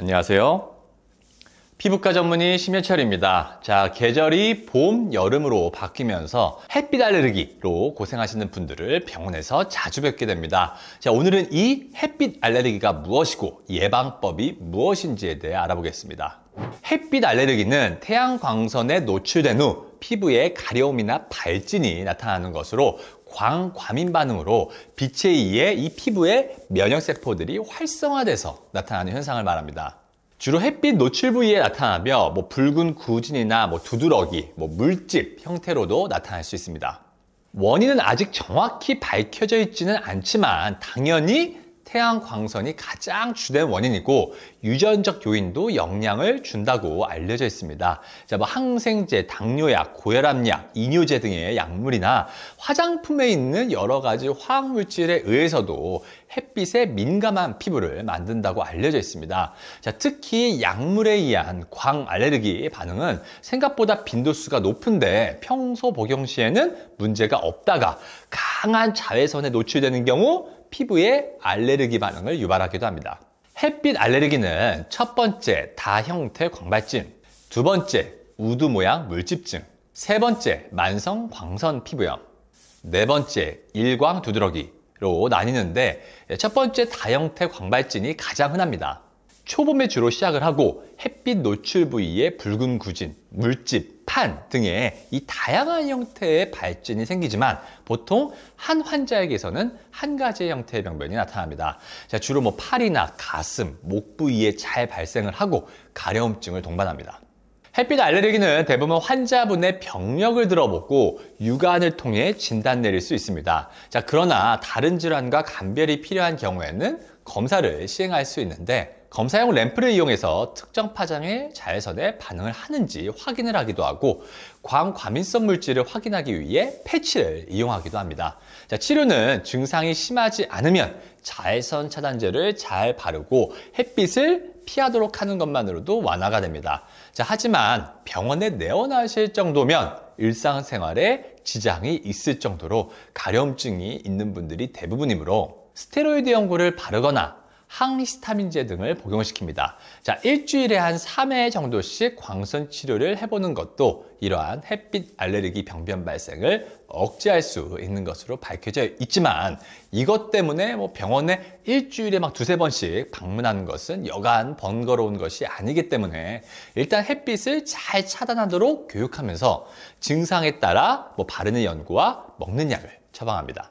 안녕하세요. 피부과 전문의 심현철입니다. 자, 계절이 봄, 여름으로 바뀌면서 햇빛 알레르기로 고생하시는 분들을 병원에서 자주 뵙게 됩니다. 자, 오늘은 이 햇빛 알레르기가 무엇이고 예방법이 무엇인지에 대해 알아보겠습니다. 햇빛 알레르기는 태양 광선에 노출된 후 피부에 가려움이나 발진이 나타나는 것으로 광과민 반응으로 빛에 의해 이 피부의 면역세포들이 활성화돼서 나타나는 현상을 말합니다. 주로 햇빛 노출 부위에 나타나며 뭐 붉은 구진이나 뭐 두드러기, 뭐 물집 형태로도 나타날 수 있습니다. 원인은 아직 정확히 밝혀져 있지는 않지만 당연히 태양 광선이 가장 주된 원인이고 유전적 요인도 영향을 준다고 알려져 있습니다. 자, 뭐 항생제, 당뇨약, 고혈압약, 이뇨제 등의 약물이나 화장품에 있는 여러 가지 화학 물질에 의해서도 햇빛에 민감한 피부를 만든다고 알려져 있습니다. 자, 특히 약물에 의한 광 알레르기 반응은 생각보다 빈도수가 높은데 평소 복용 시에는 문제가 없다가 강한 자외선에 노출되는 경우 피부에 알레르기 반응을 유발하기도 합니다. 햇빛 알레르기는 첫 번째 다형태 광발증, 두 번째 우두 모양 물집증, 세 번째 만성 광선 피부염, 네 번째 일광 두드러기로 나뉘는데 첫 번째 다형태 광발진이 가장 흔합니다. 초봄에 주로 시작을 하고 햇빛 노출 부위에 붉은 구진, 물집, 판 등의 이 다양한 형태의 발진이 생기지만 보통 한 환자에게서는 한 가지의 형태의 병변이 나타납니다. 자, 주로 뭐 팔이나 가슴, 목 부위에 잘 발생을 하고 가려움증을 동반합니다. 햇빛 알레르기는 대부분 환자분의 병력을 들어보고 육안을 통해 진단 내릴 수 있습니다. 자, 그러나 다른 질환과 감별이 필요한 경우에는 검사를 시행할 수 있는데 검사용 램프를 이용해서 특정 파장의 자외선에 반응을 하는지 확인을 하기도 하고 광과민성 물질을 확인하기 위해 패치를 이용하기도 합니다. 자, 치료는 증상이 심하지 않으면 자외선 차단제를 잘 바르고 햇빛을 피하도록 하는 것만으로도 완화가 됩니다. 자, 하지만 병원에 내원하실 정도면 일상생활에 지장이 있을 정도로 가려움증이 있는 분들이 대부분이므로 스테로이드 연고를 바르거나 항히스타민제 등을 복용시킵니다. 자, 일주일에 한 3회 정도씩 광선 치료를 해보는 것도 이러한 햇빛 알레르기 병변 발생을 억제할 수 있는 것으로 밝혀져 있지만 이것 때문에 뭐 병원에 일주일에 막 두세 번씩 방문하는 것은 여간 번거로운 것이 아니기 때문에 일단 햇빛을 잘 차단하도록 교육하면서 증상에 따라 뭐 바르는 연구와 먹는 약을 처방합니다.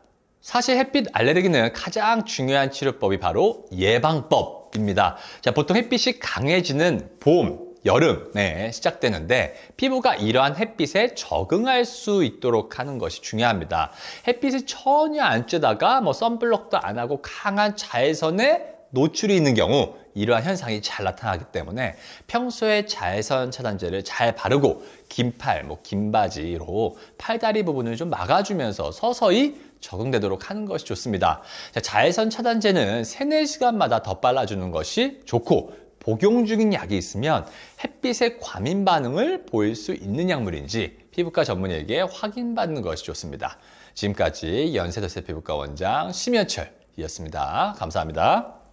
사실 햇빛 알레르기는 가장 중요한 치료법이 바로 예방법입니다. 자, 보통 햇빛이 강해지는 봄, 여름에 네, 시작되는데 피부가 이러한 햇빛에 적응할 수 있도록 하는 것이 중요합니다. 햇빛을 전혀 안 쬐다가 뭐 선블럭도 안 하고 강한 자외선에 노출이 있는 경우 이러한 현상이 잘 나타나기 때문에 평소에 자외선 차단제를 잘 바르고 긴팔, 뭐 긴바지로 팔다리 부분을 좀 막아주면서 서서히 적응되도록 하는 것이 좋습니다. 자외선 차단제는 3, 4시간마다 덧발라주는 것이 좋고 복용 중인 약이 있으면 햇빛의 과민 반응을 보일 수 있는 약물인지 피부과 전문의에게 확인받는 것이 좋습니다. 지금까지 연세대세 피부과 원장 심현철이었습니다. 감사합니다.